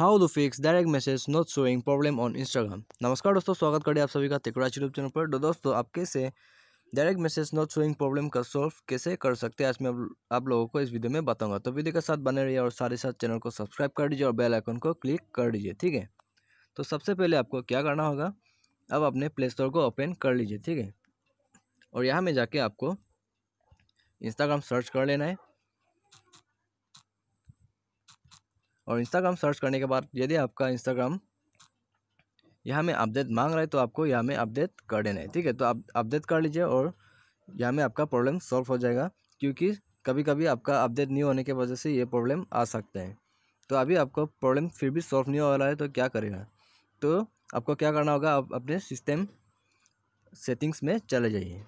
how to fix direct message not showing problem on Instagram नमस्कार दोस्तों स्वागत करें आप सभी का तिकराज यूट्यूब चैनल पर तो दोस्तों आप कैसे direct message not showing problem का सॉल्व कैसे कर सकते हैं आज मैं आप लोगों को इस वीडियो में बताऊंगा तो वीडियो के साथ बने रहिए और सारे साथ चैनल को सब्सक्राइब कर दीजिए और बेल आइकन को क्लिक कर दीजिए ठीक है तो सबसे पहले आपको क्या करना होगा अब अपने प्ले स्टोर को ओपन कर लीजिए ठीक है और यहाँ में जाके आपको इंस्टाग्राम सर्च कर लेना है और इंस्टाग्राम सर्च करने के बाद यदि आपका इंस्टाग्राम यहाँ में अपडेट मांग रहा है तो आपको यहाँ में अपडेट कर देना है ठीक है तो आप अपडेट कर लीजिए और यहाँ में आपका प्रॉब्लम सॉल्व हो जाएगा क्योंकि कभी कभी आपका अपडेट नहीं होने की वजह से ये प्रॉब्लम आ सकते हैं तो अभी आपको प्रॉब्लम फिर भी सॉल्व नहीं हो रहा है तो क्या करेगा तो आपको क्या करना होगा आप अपने सिस्टम सेटिंग्स में चले जाइए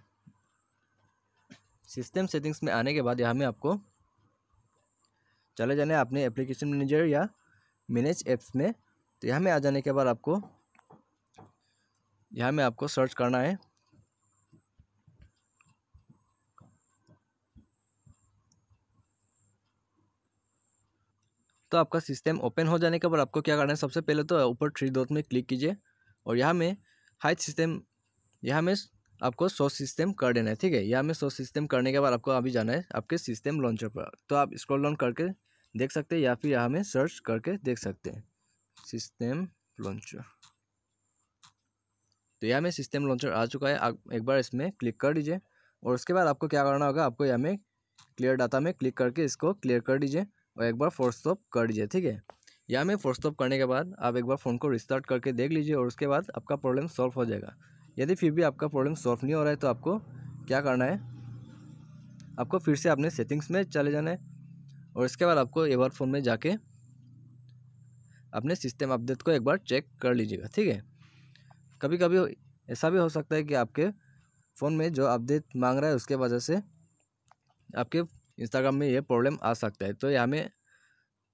सिस्टम सेटिंग्स में आने के बाद यहाँ में आपको चले जाने अपने एप्लीकेशन मैनेजर या मैनेज ऐप्स में तो यहाँ में आ जाने के बाद आपको यहाँ में आपको सर्च करना है तो आपका सिस्टम ओपन हो जाने के बाद आपको क्या करना है सबसे पहले तो ऊपर थ्री डॉट में क्लिक कीजिए और यहाँ में हाइट सिस्टम यहाँ में आपको सो सिस्टम कर देना है ठीक है या में सो सिस्टम करने के बाद आपको अभी जाना है आपके सिस्टम लॉन्चर पर तो आप स्क्रॉल डाउन करके देख सकते हैं या फिर यहाँ में सर्च करके देख सकते हैं सिस्टम लॉन्चर तो यहाँ में सिस्टम लॉन्चर आ चुका है आप एक बार इसमें क्लिक कर दीजिए और उसके बाद आपको क्या करना होगा आपको यहाँ में क्लियर डाटा में क्लिक करके इसको क्लियर कर दीजिए और एक बार फोर्स स्टॉप कर दीजिए ठीक है यहाँ में फोर्स स्टॉप करने के बाद आप एक बार फ़ोन को रिस्टार्ट करके देख लीजिए और उसके बाद आपका प्रॉब्लम सॉल्व हो जाएगा यदि फिर भी आपका प्रॉब्लम सॉल्व नहीं हो रहा है तो आपको क्या करना है आपको फिर से अपने सेटिंग्स में चले जाना है और इसके बाद आपको एक बार फोन में जाके अपने सिस्टम अपडेट को एक बार चेक कर लीजिएगा ठीक है कभी कभी ऐसा भी हो सकता है कि आपके फ़ोन में जो अपडेट मांग रहा है उसके वजह से आपके इंस्टाग्राम में ये प्रॉब्लम आ सकता है तो यहाँ में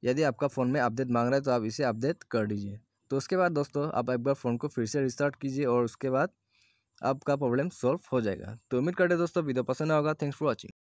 यदि आपका फ़ोन में अपडेट मांग रहा है तो आप इसे अपडेट कर लीजिए तो उसके बाद दोस्तों आप एक बार फ़ोन को फिर से रिस्टार्ट कीजिए और उसके बाद आपका प्रॉब्लम सॉल्व हो जाएगा तो उम्मीद करते हैं दोस्तों वीडियो पसंद आएगा थैंक्स फॉर वॉचिंग